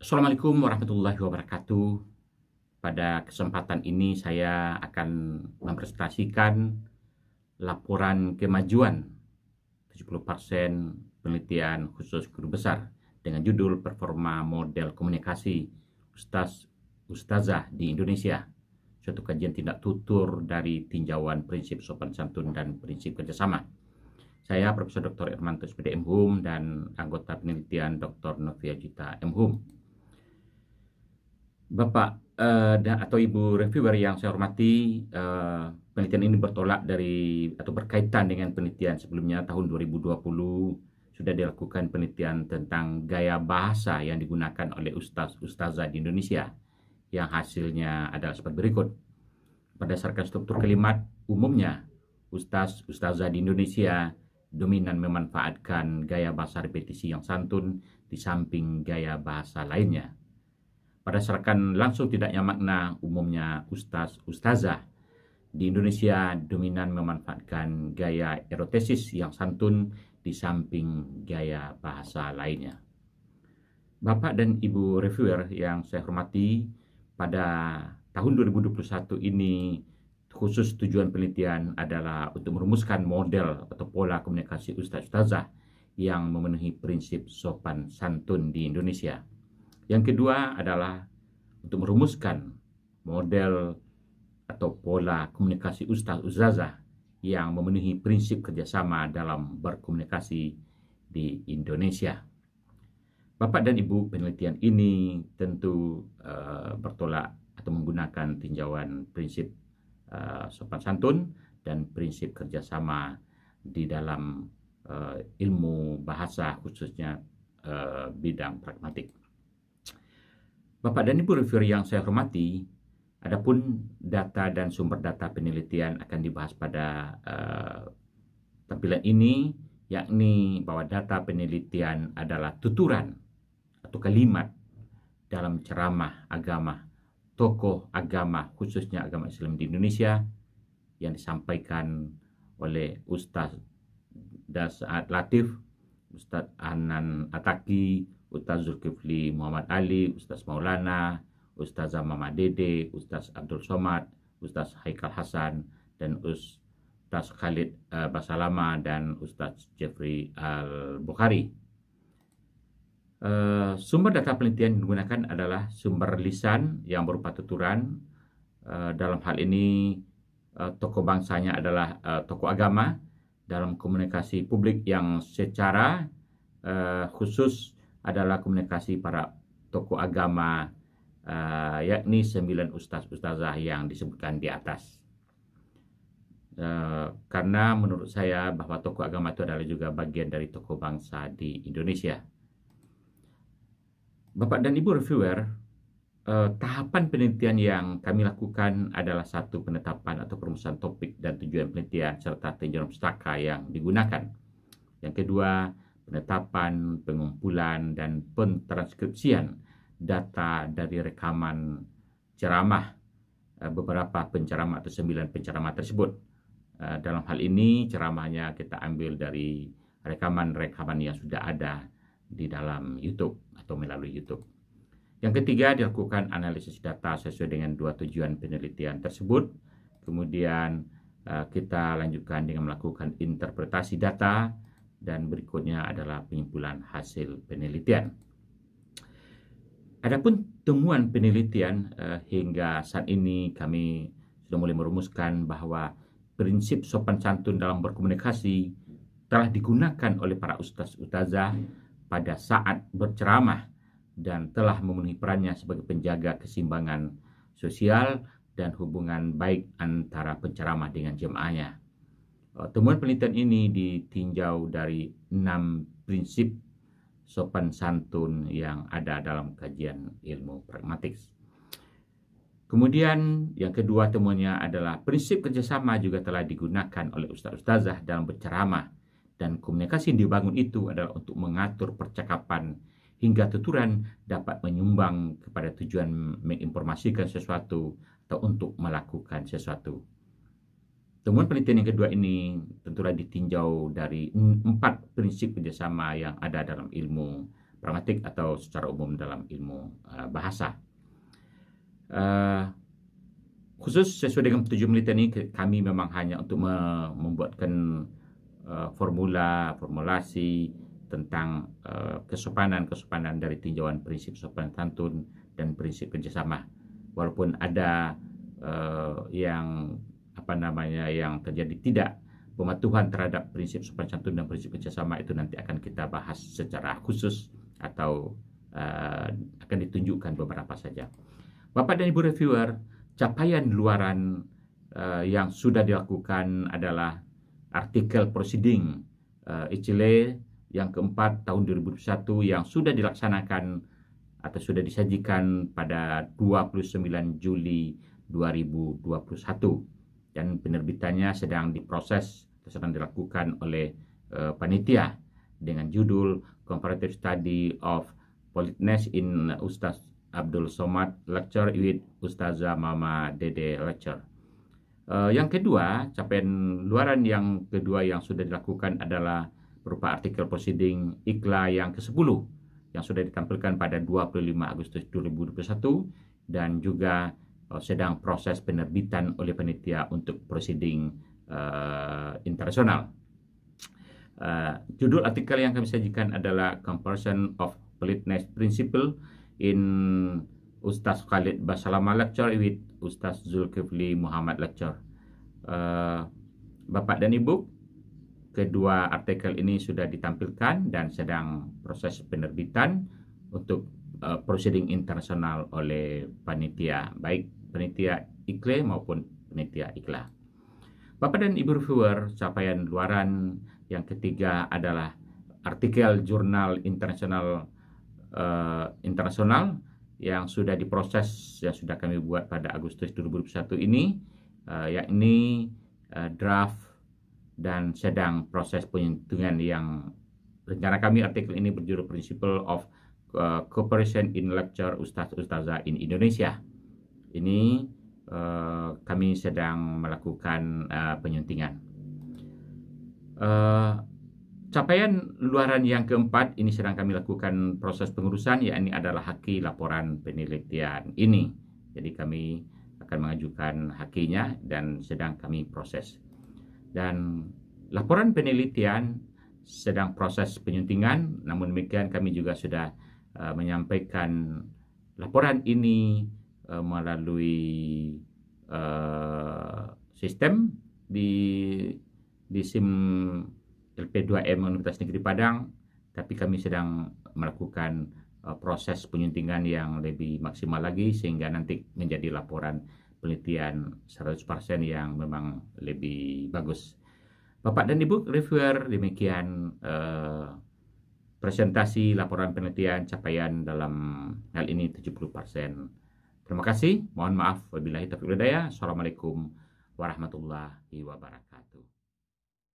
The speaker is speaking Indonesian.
Assalamualaikum warahmatullahi wabarakatuh. Pada kesempatan ini saya akan mempresentasikan laporan kemajuan 70% penelitian khusus guru besar dengan judul Performa Model Komunikasi Ustaz Ustazah di Indonesia. Suatu kajian tidak tutur dari tinjauan prinsip sopan santun dan prinsip kerjasama. Saya Profesor Dr. Irmanto SPD M. Hum dan anggota penelitian Dr. Novia Jita M. Hum. Bapak uh, atau Ibu reviewer yang saya hormati, uh, penelitian ini bertolak dari atau berkaitan dengan penelitian sebelumnya tahun 2020 sudah dilakukan penelitian tentang gaya bahasa yang digunakan oleh ustaz-ustazah di Indonesia yang hasilnya adalah seperti berikut. Berdasarkan struktur kalimat umumnya, ustaz-ustazah di Indonesia dominan memanfaatkan gaya bahasa repetisi yang santun di samping gaya bahasa lainnya berdasarkan langsung tidaknya makna umumnya ustaz ustazah di Indonesia dominan memanfaatkan gaya erotesis yang santun di samping gaya bahasa lainnya. Bapak dan Ibu reviewer yang saya hormati, pada tahun 2021 ini khusus tujuan penelitian adalah untuk merumuskan model atau pola komunikasi ustaz-ustazah yang memenuhi prinsip sopan santun di Indonesia. Yang kedua adalah untuk merumuskan model atau pola komunikasi Ustaz Uzazah yang memenuhi prinsip kerjasama dalam berkomunikasi di Indonesia. Bapak dan Ibu penelitian ini tentu uh, bertolak atau menggunakan tinjauan prinsip uh, sopan santun dan prinsip kerjasama di dalam uh, ilmu bahasa khususnya uh, bidang pragmatik. Bapak dan Ibu reviewer yang saya hormati, adapun data dan sumber data penelitian akan dibahas pada uh, tampilan ini, yakni bahwa data penelitian adalah tuturan atau kalimat dalam ceramah agama tokoh agama khususnya agama Islam di Indonesia yang disampaikan oleh Ustaz Dasat Latif, Ustaz Anan Ataki, Ustaz Zulkifli Muhammad Ali, Ustaz Maulana, Ustaz Mama Dede, Ustaz Abdul Somad, Ustaz Haikal Hasan, dan Ustaz Khalid uh, Basalama dan Ustaz Jeffrey Al-Bukhari. Eh, sumber data penelitian yang digunakan adalah sumber lisan yang berupa tuturan. Eh, dalam hal ini uh, tokoh bangsanya adalah uh, tokoh agama dalam komunikasi publik yang secara uh, khusus adalah komunikasi para tokoh agama uh, yakni sembilan ustaz ustazah yang disebutkan di atas. Uh, karena menurut saya bahwa tokoh agama itu adalah juga bagian dari tokoh bangsa di Indonesia. Bapak dan Ibu reviewer, eh, tahapan penelitian yang kami lakukan adalah satu penetapan atau perumusan topik dan tujuan penelitian serta tinjauan pustaka yang digunakan. Yang kedua, penetapan, pengumpulan, dan pentranskripsian data dari rekaman ceramah eh, beberapa penceramah atau sembilan penceramah tersebut. Eh, dalam hal ini ceramahnya kita ambil dari rekaman-rekaman yang sudah ada di dalam YouTube atau melalui YouTube. Yang ketiga dilakukan analisis data sesuai dengan dua tujuan penelitian tersebut. Kemudian eh, kita lanjutkan dengan melakukan interpretasi data dan berikutnya adalah penyimpulan hasil penelitian. Adapun temuan penelitian eh, hingga saat ini kami sudah mulai merumuskan bahwa prinsip sopan santun dalam berkomunikasi telah digunakan oleh para ustaz ustazah pada saat berceramah dan telah memenuhi perannya sebagai penjaga kesimbangan sosial dan hubungan baik antara penceramah dengan jemaahnya. Eh, temuan penelitian ini ditinjau dari enam prinsip sopan santun yang ada dalam kajian ilmu pragmatis. Kemudian yang kedua temuannya adalah prinsip kerjasama juga telah digunakan oleh ustaz-ustazah dalam berceramah dan komunikasi yang dibangun itu adalah untuk mengatur percakapan hingga tuturan dapat menyumbang kepada tujuan menginformasikan sesuatu atau untuk melakukan sesuatu. Temuan penelitian yang kedua ini tentulah ditinjau dari empat prinsip kerjasama yang ada dalam ilmu pragmatik atau secara umum dalam ilmu eh, bahasa. Eh, khusus sesuai dengan tujuan penelitian ini kami memang hanya untuk membuatkan eh, formula formulasi tentang kesopanan-kesopanan dari tinjauan prinsip sopan santun dan prinsip kerjasama. Walaupun ada yang apa namanya yang terjadi tidak pematuhan terhadap prinsip sopan santun dan prinsip kerjasama itu nanti akan kita bahas secara khusus atau uh, akan ditunjukkan beberapa saja. Bapak dan Ibu reviewer, capaian luaran uh, yang sudah dilakukan adalah artikel proceeding uh, eh, ICLE yang keempat tahun 2021 yang sudah dilaksanakan atau sudah disajikan pada 29 Juli 2021 dan penerbitannya sedang diproses sedang dilakukan oleh uh, panitia dengan judul Comparative Study of Politeness in Ustaz Abdul Somad Lecture with Ustazah Mama Dede Lecture. Uh, yang kedua, capaian luaran yang kedua yang sudah dilakukan adalah berupa artikel proceeding IKLA yang ke-10 yang sudah ditampilkan pada 25 Agustus 2021 dan juga Eh, sedang proses penerbitan oleh panitia untuk proceeding uh, internasional. Uh, judul artikel yang kami sajikan adalah Comparison of Politeness Principle in Ustaz Khalid Basalamah Lecture with Ustaz Zulkifli Muhammad Lecture. Uh, Bapak dan Ibu, kedua artikel ini sudah ditampilkan dan sedang proses penerbitan untuk uh, proceeding internasional oleh panitia. Baik penitia ikhle maupun penitia ikhlas. Bapak dan Ibu reviewer, capaian luaran yang ketiga adalah artikel jurnal internasional uh, internasional yang sudah diproses yang sudah kami buat pada Agustus 2021 ini uh, yakni uh, draft dan sedang proses penyuntingan yang rencana kami artikel ini berjudul Principle of Cooperation in Lecture Ustaz Ustazah in Indonesia ini uh, kami sedang melakukan uh, penyuntingan. Uh, capaian luaran yang keempat ini sedang kami lakukan proses pengurusan yakni adalah haki laporan penelitian ini. Jadi kami akan mengajukan hakinya dan sedang kami proses. Dan laporan penelitian sedang proses penyuntingan namun demikian kami juga sudah uh, menyampaikan laporan ini Eh, melalui uh, sistem di di SIM LP2M Universitas Negeri Padang, tapi kami sedang melakukan uh, proses penyuntingan yang lebih maksimal lagi sehingga nanti menjadi laporan penelitian 100% yang memang lebih bagus. Bapak dan Ibu reviewer, demikian uh, presentasi laporan penelitian capaian dalam hal ini 70%. Terima kasih. Mohon maaf. Wabillahi taufiq hidayah. Assalamualaikum warahmatullahi wabarakatuh.